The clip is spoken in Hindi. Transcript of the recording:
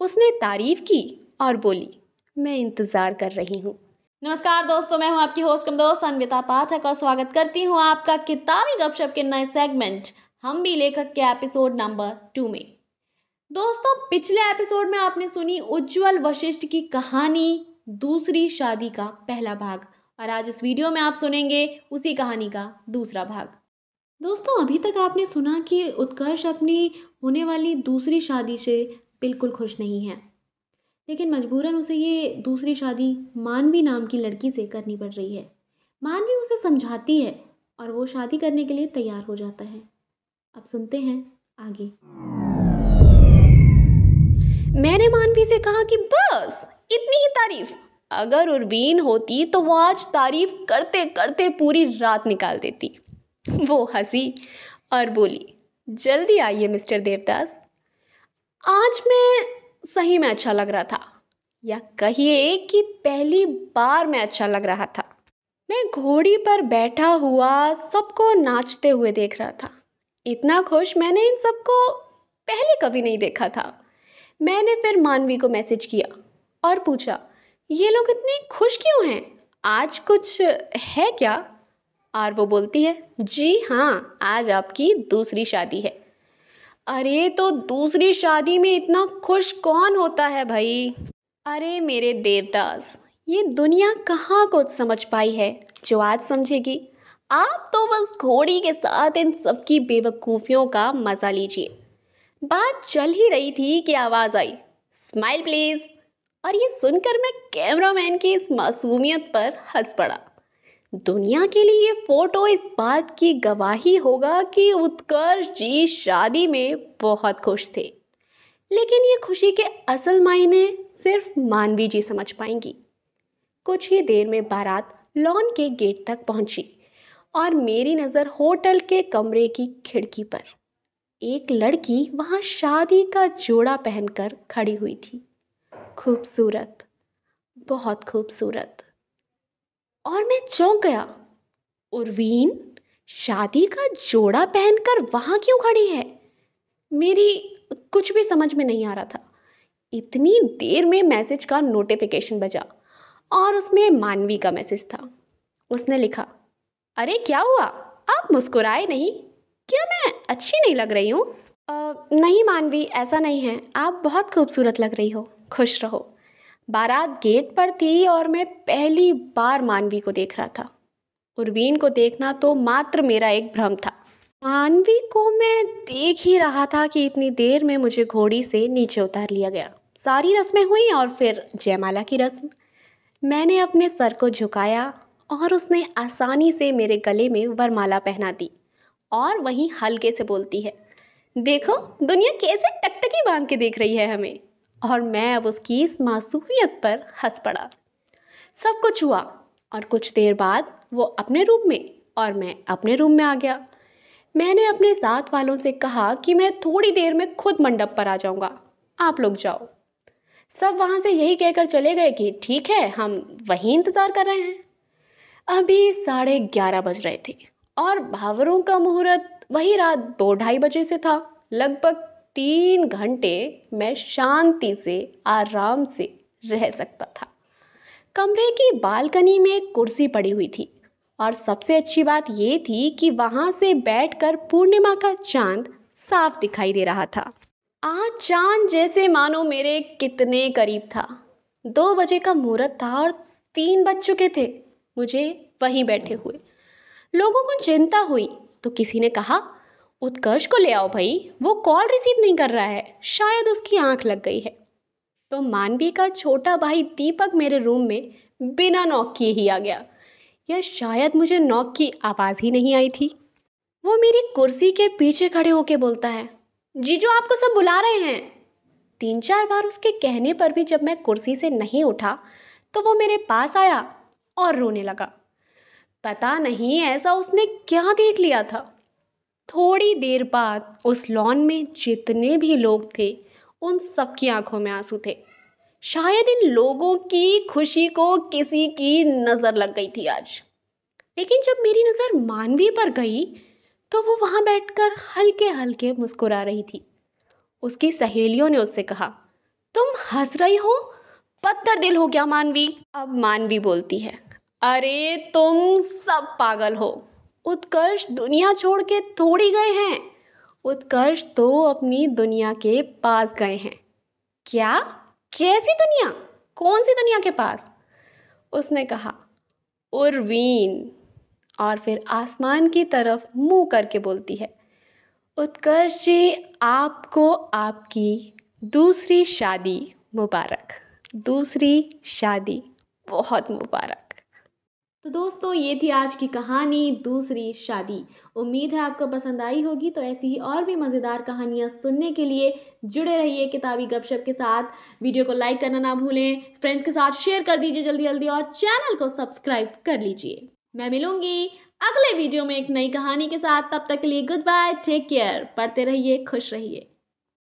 उसने तारीफ़ की और बोली मैं इंतज़ार कर रही हूँ नमस्कार दोस्तों मैं हूँ आपकी होस्ट कम दोस्त अनविता पाठक और स्वागत करती हूँ आपका किताबी गपशप के नए सेगमेंट हम भी लेखक के एपिसोड नंबर टू में दोस्तों पिछले एपिसोड में आपने सुनी उज्जवल वशिष्ठ की कहानी दूसरी शादी का पहला भाग और आज इस वीडियो में आप सुनेंगे उसी कहानी का दूसरा भाग दोस्तों अभी तक आपने सुना कि उत्कर्ष अपनी होने वाली दूसरी शादी से बिल्कुल खुश नहीं है लेकिन मजबूरन उसे ये दूसरी शादी मानवी नाम की लड़की से करनी पड़ रही है मानवी उसे समझाती है और वो शादी करने के लिए तैयार हो जाता है अब सुनते हैं आगे मैंने मानवी से कहा कि बस इतनी ही तारीफ अगर उर्वीन होती तो वो आज तारीफ करते करते पूरी रात निकाल देती वो हंसी और बोली जल्दी आइए मिस्टर देवदास आज मैं सही में अच्छा लग रहा था या कहिए कि पहली बार मैं अच्छा लग रहा था मैं घोड़ी पर बैठा हुआ सबको नाचते हुए देख रहा था इतना खुश मैंने इन सबको पहले कभी नहीं देखा था मैंने फिर मानवी को मैसेज किया और पूछा ये लोग इतने खुश क्यों हैं आज कुछ है क्या और वो बोलती है जी हाँ आज आपकी दूसरी शादी है अरे तो दूसरी शादी में इतना खुश कौन होता है भाई अरे मेरे देवदास ये दुनिया कहाँ को समझ पाई है जो आज समझेगी आप तो बस घोड़ी के साथ इन सबकी बेवकूफ़ियों का मज़ा लीजिए बात चल ही रही थी कि आवाज़ आई स्माइल प्लीज़ और ये सुनकर मैं कैमरामैन की इस मासूमियत पर हंस पड़ा दुनिया के लिए ये फोटो इस बात की गवाही होगा कि उत्कर्ष जी शादी में बहुत खुश थे लेकिन ये खुशी के असल मायने सिर्फ मानवी जी समझ पाएंगी कुछ ही देर में बारात लॉन के गेट तक पहुंची और मेरी नज़र होटल के कमरे की खिड़की पर एक लड़की वहाँ शादी का जोड़ा पहनकर खड़ी हुई थी खूबसूरत बहुत खूबसूरत और मैं चौंक गया उर्वीन शादी का जोड़ा पहनकर वहाँ क्यों खड़ी है मेरी कुछ भी समझ में नहीं आ रहा था इतनी देर में मैसेज का नोटिफिकेशन बजा और उसमें मानवी का मैसेज था उसने लिखा अरे क्या हुआ आप मुस्कुराए नहीं क्या मैं अच्छी नहीं लग रही हूँ नहीं मानवी ऐसा नहीं है आप बहुत खूबसूरत लग रही हो खुश रहो बारात गेट पर थी और मैं पहली बार मानवी को देख रहा था उर्वीन को देखना तो मात्र मेरा एक भ्रम था मानवी को मैं देख ही रहा था कि इतनी देर में मुझे घोड़ी से नीचे उतार लिया गया सारी रस्में हुई और फिर जयमाला की रस्म मैंने अपने सर को झुकाया और उसने आसानी से मेरे गले में वरमाला पहना दी और वहीं हल्के से बोलती है देखो दुनिया कैसे टकटकी बांध के देख रही है हमें और मैं अब उसकी इस मासूमियत पर हंस पड़ा सब कुछ हुआ और कुछ देर बाद वो अपने रूम में और मैं अपने रूम में आ गया मैंने अपने साथ वालों से कहा कि मैं थोड़ी देर में खुद मंडप पर आ जाऊँगा आप लोग जाओ सब वहाँ से यही कहकर चले गए कि ठीक है हम वहीं इंतज़ार कर रहे हैं अभी साढ़े ग्यारह बज रहे थे और भावरों का मुहूर्त वही रात दो ढाई बजे से था लगभग तीन घंटे मैं शांति से आराम से रह सकता था कमरे की बालकनी में एक कुर्सी पड़ी हुई थी और सबसे अच्छी बात ये थी कि वहाँ से बैठकर पूर्णिमा का चांद साफ दिखाई दे रहा था आज चांद जैसे मानो मेरे कितने करीब था दो बजे का मुहूर्त था और तीन बज चुके थे मुझे वहीं बैठे हुए लोगों को चिंता हुई तो किसी ने कहा उत्कर्ष को ले आओ भाई वो कॉल रिसीव नहीं कर रहा है शायद उसकी आंख लग गई है तो मानवी का छोटा भाई दीपक मेरे रूम में बिना नॉक किए ही आ गया या शायद मुझे नॉक की आवाज़ ही नहीं आई थी वो मेरी कुर्सी के पीछे खड़े होके बोलता है जीजू आपको सब बुला रहे हैं तीन चार बार उसके कहने पर भी जब मैं कुर्सी से नहीं उठा तो वो मेरे पास आया और रोने लगा पता नहीं ऐसा उसने क्या देख लिया था थोड़ी देर बाद उस लॉन में जितने भी लोग थे उन सबकी आंखों में आंसू थे शायद इन लोगों की खुशी को किसी की नज़र लग गई थी आज लेकिन जब मेरी नज़र मानवी पर गई तो वो वहाँ बैठकर हल्के हल्के मुस्कुरा रही थी उसकी सहेलियों ने उससे कहा तुम हंस रही हो पत्थर दिल हो क्या मानवी अब मानवी बोलती है अरे तुम सब पागल हो उत्कर्ष दुनिया छोड़ के थोड़ी गए हैं उत्कर्ष तो अपनी दुनिया के पास गए हैं क्या कैसी दुनिया कौन सी दुनिया के पास उसने कहा उर्वीन और फिर आसमान की तरफ मुंह करके बोलती है उत्कर्ष जी आपको आपकी दूसरी शादी मुबारक दूसरी शादी बहुत मुबारक तो दोस्तों ये थी आज की कहानी दूसरी शादी उम्मीद है आपको पसंद आई होगी तो ऐसी ही और भी मज़ेदार कहानियाँ सुनने के लिए जुड़े रहिए किताबी गपशप के साथ वीडियो को लाइक करना ना भूलें फ्रेंड्स के साथ शेयर कर दीजिए जल्दी जल्दी और चैनल को सब्सक्राइब कर लीजिए मैं मिलूंगी अगले वीडियो में एक नई कहानी के साथ तब तक के लिए गुड बाय टेक केयर पढ़ते रहिए खुश रहिए